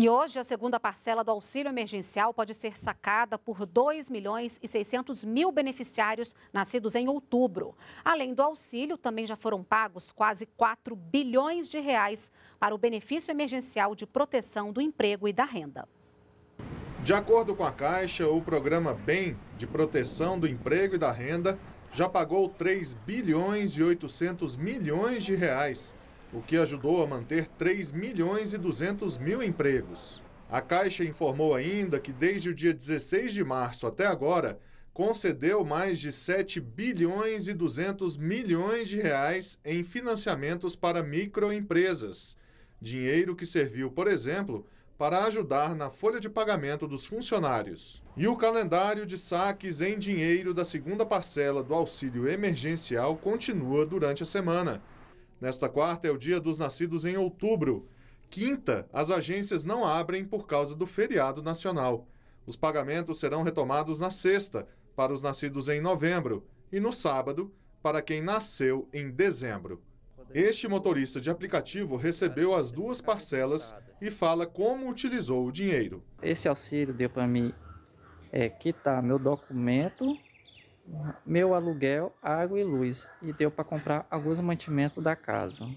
E hoje a segunda parcela do auxílio emergencial pode ser sacada por 2 milhões e 600 mil beneficiários nascidos em outubro. Além do auxílio, também já foram pagos quase 4 bilhões de reais para o benefício emergencial de proteção do emprego e da renda. De acordo com a Caixa, o programa Bem de proteção do emprego e da renda já pagou 3 bilhões e 800 milhões de reais o que ajudou a manter 3 milhões e 200 mil empregos. A Caixa informou ainda que desde o dia 16 de março até agora, concedeu mais de 7 bilhões e 200 milhões de reais em financiamentos para microempresas. Dinheiro que serviu, por exemplo, para ajudar na folha de pagamento dos funcionários. E o calendário de saques em dinheiro da segunda parcela do auxílio emergencial continua durante a semana. Nesta quarta é o dia dos nascidos em outubro. Quinta, as agências não abrem por causa do feriado nacional. Os pagamentos serão retomados na sexta, para os nascidos em novembro, e no sábado, para quem nasceu em dezembro. Este motorista de aplicativo recebeu as duas parcelas e fala como utilizou o dinheiro. Esse auxílio deu para mim é, quitar meu documento meu aluguel, água e luz e deu para comprar alguns mantimentos da casa.